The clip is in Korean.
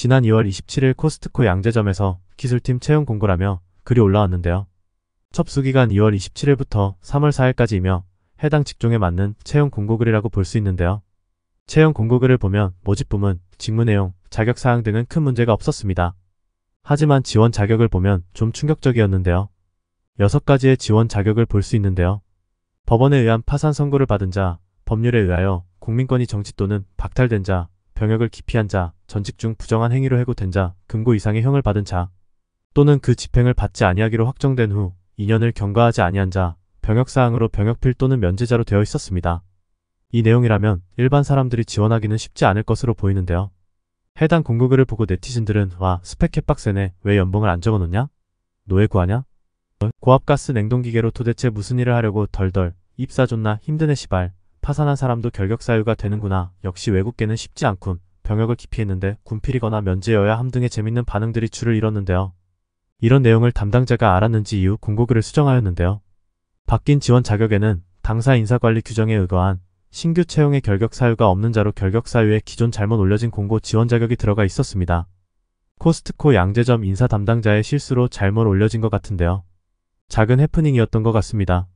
지난 2월 27일 코스트코 양재점에서 기술팀 채용 공고라며 글이 올라왔는데요. 첩수기간 2월 27일부터 3월 4일까지이며 해당 직종에 맞는 채용 공고글이라고 볼 수 있는데요. 채용 공고글을 보면 모집 부문, 직무 내용, 자격 사항 등은 큰 문제가 없었습니다. 하지만 지원 자격을 보면 좀 충격적이었는데요. 6가지의 지원 자격을 볼 수 있는데요. 법원에 의한 파산 선고를 받은 자, 법률에 의하여 국민권이 정치 또는 박탈된 자, 병역을 기피한 자, 전직 중 부정한 행위로 해고된 자, 금고 이상의 형을 받은 자, 또는 그 집행을 받지 아니하기로 확정된 후 2년을 경과하지 아니한 자, 병역사항으로 병역필 또는 면제자로 되어 있었습니다. 이 내용이라면 일반 사람들이 지원하기는 쉽지 않을 것으로 보이는데요. 해당 공고글을 보고 네티즌들은 와 스펙 캡박스에왜 연봉을 안 적어놓냐? 노예 구하냐? 고압가스 냉동기계로 도대체 무슨 일을 하려고 덜덜 입사 존나 힘드네 시발 파산한 사람도 결격사유가 되는구나. 역시 외국계는 쉽지 않군. 병역을 기피했는데 군필이거나 면제여야 함 등의 재밌는 반응들이 줄을 잃었는데요 이런 내용을 담당자가 알았는지 이후 공고글을 수정하였는데요. 바뀐 지원 자격에는 당사 인사관리 규정에 의거한 신규 채용의 결격 사유가 없는 자로 결격 사유에 기존 잘못 올려진 공고 지원 자격이 들어가 있었습니다. 코스트코 양재점 인사 담당자의 실수로 잘못 올려진 것 같은데요. 작은 해프닝이었던 것 같습니다.